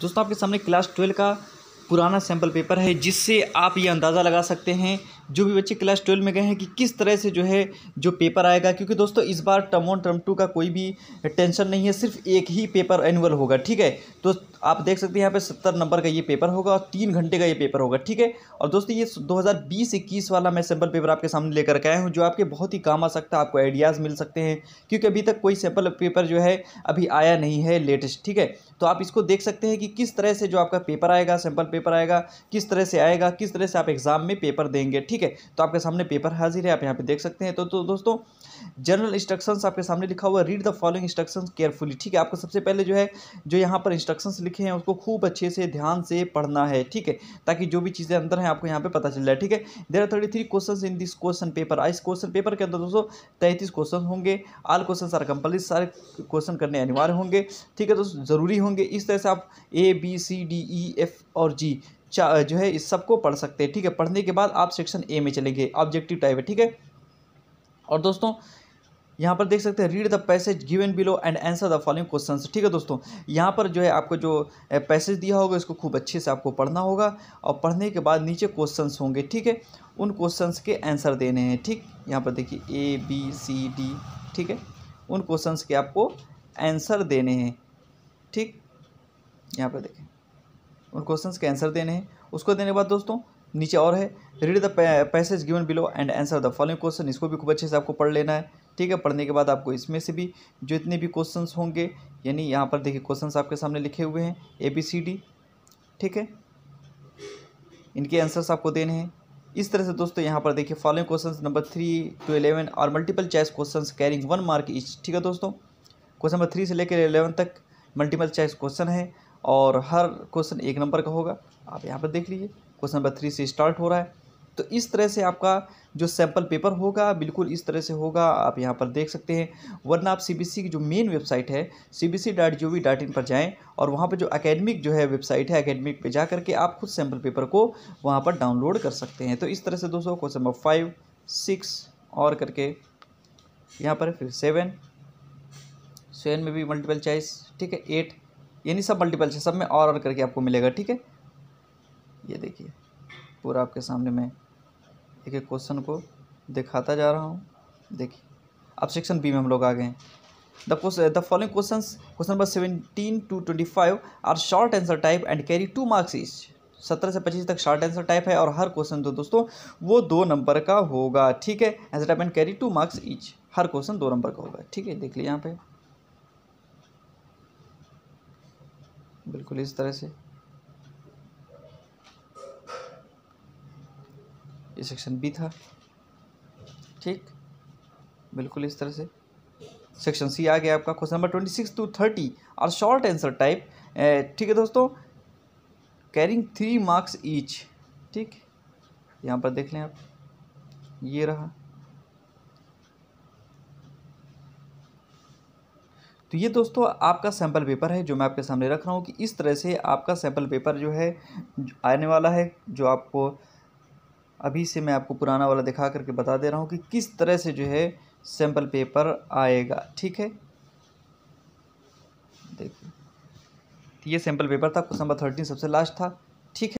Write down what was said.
दोस्तों आपके सामने क्लास ट्वेल्व का पुराना सैम्पल पेपर है जिससे आप ये अंदाज़ा लगा सकते हैं जो भी बच्चे क्लास ट्वेल्व में गए हैं कि किस तरह से जो है जो पेपर आएगा क्योंकि दोस्तों इस बार टर्म वन टर्म टू का कोई भी टेंशन नहीं है सिर्फ एक ही पेपर एनुअल होगा ठीक है तो आप देख सकते हैं यहाँ पे सत्तर नंबर का ये पेपर होगा और तीन घंटे का ये पेपर होगा ठीक है और दोस्तों ये 2020-21 वाला मैं सैम्पल पेपर आपके सामने लेकर के आया हूँ जो आपके बहुत ही काम आ सकता है आपको आइडियाज़ मिल सकते हैं क्योंकि अभी तक कोई सैम्पल पेपर जो है अभी आया नहीं है लेटेस्ट ठीक है तो आप इसको देख सकते हैं कि किस तरह से जो आपका पेपर आएगा सैम्पल पेपर आएगा किस तरह से आएगा किस तरह से आप एग्ज़ाम में पेपर देंगे ठीक है तो आपके सामने पेपर हाजिर है आप यहाँ पर देख सकते हैं तो, तो दोस्तों जनरल इंस्ट्रक्शंस आपके सामने लिखा हुआ read the following instructions carefully ठीक है आपको सबसे पहले जो है जो यहाँ पर इंस्ट्रक्शंस लिखे हैं उसको खूब अच्छे से ध्यान से पढ़ना है ठीक है ताकि जो भी चीज़ें अंदर हैं आपको यहाँ पे पता चल जाए ठीक है there are thirty three question in this question paper इस क्वेश्चन पेपर के अंदर दोस्तों तैंतीस क्वेश्चन होंगे आल क्वेश्चन सारे कंपल्सरी सारे क्वेश्चन करने अनिवार्य होंगे ठीक है दोस्तों ज़रूरी होंगे इस तरह से आप A B C D E F और जी जो है इस सबको पढ़ सकते हैं ठीक है पढ़ने के बाद आप सेक्शन ए में चलेंगे ऑब्जेक्टिव टाइप है ठीक है और दोस्तों यहाँ पर देख सकते हैं read the passage given below and answer the following question ठीक है दोस्तों यहाँ पर जो है आपको जो पैसेज दिया होगा इसको खूब अच्छे से आपको पढ़ना होगा और पढ़ने के बाद नीचे क्वेश्चंस होंगे ठीक है उन क्वेश्चन के आंसर देने हैं ठीक यहाँ पर देखिए ए बी सी डी ठीक है उन क्वेश्चन के आपको आंसर देने हैं ठीक यहाँ पर देखें उन क्वेश्चन के आंसर देने हैं उसको देने के बाद दोस्तों नीचे और है read the passage given below and answer the following question इसको भी खूब अच्छे से आपको पढ़ लेना है ठीक है पढ़ने के बाद आपको इसमें से भी जो इतने भी क्वेश्चन होंगे यानी यहाँ पर देखिए क्वेश्चन आपके सामने लिखे हुए हैं ए बी सी डी ठीक है इनके आंसर्स आपको देने हैं इस तरह से दोस्तों यहाँ पर देखिए following question number three to eleven और multiple choice question carrying one mark each ठीक है दोस्तों क्वेश्चन नंबर थ्री से लेकर एलेवन तक मल्टीपल चॉइस क्वेश्चन है और हर क्वेश्चन एक नंबर का होगा आप यहाँ पर देख लीजिए क्वेश्चन नंबर थ्री से स्टार्ट हो रहा है तो इस तरह से आपका जो सैम्पल पेपर होगा बिल्कुल इस तरह से होगा आप यहाँ पर देख सकते हैं वरना आप सीबीसी की जो मेन वेबसाइट है C B C dot G O V dot in पर जाएँ और वहाँ पर जो अकेडमिक जो है वेबसाइट है अकेडमिक पे जा करके आप खुद सैम्पल पेपर को वहाँ पर डाउनलोड कर सकते हैं तो इस तरह से दोस्तों क्वेश्चन नंबर फाइव सिक्स और करके यहाँ पर फिर सेवन सेवन में भी मल्टीपल चॉइस ठीक है एट यानी सब मल्टीपल चॉइस सब में और और करके आपको मिलेगा ठीक है ये देखिए पूरा आपके सामने मैं एक एक क्वेश्चन को दिखाता जा रहा हूँ देखिए अब सेक्शन बी में हम लोग आ गए हैं the the following question question number seventeen to twenty five are short answer type and carry two marks each सत्रह से पच्चीस तक शॉर्ट आंसर टाइप है और हर क्वेश्चन तो दोस्तों वो दो नंबर का होगा ठीक है answer type and carry two marks each हर क्वेश्चन दो नंबर का होगा ठीक है देख लिया यहाँ पे बिल्कुल इस तरह से ये सेक्शन बी था ठीक बिल्कुल इस तरह से सेक्शन सी आ गया आपका question number twenty six to thirty और शॉर्ट आंसर टाइप ठीक है दोस्तों कैरिंग थ्री मार्क्स ईच ठीक यहाँ पर देख लें आप ये रहा तो ये दोस्तों आपका सैम्पल पेपर है जो मैं आपके सामने रख रहा हूँ कि इस तरह से आपका सैंपल पेपर जो है आने वाला है जो आपको अभी से मैं आपको पुराना वाला दिखा करके बता दे रहा हूँ कि किस तरह से जो है सैम्पल पेपर आएगा ठीक है देखिए ये सैम्पल पेपर था क्वेश्चन नंबर थर्टीन सबसे लास्ट था ठीक है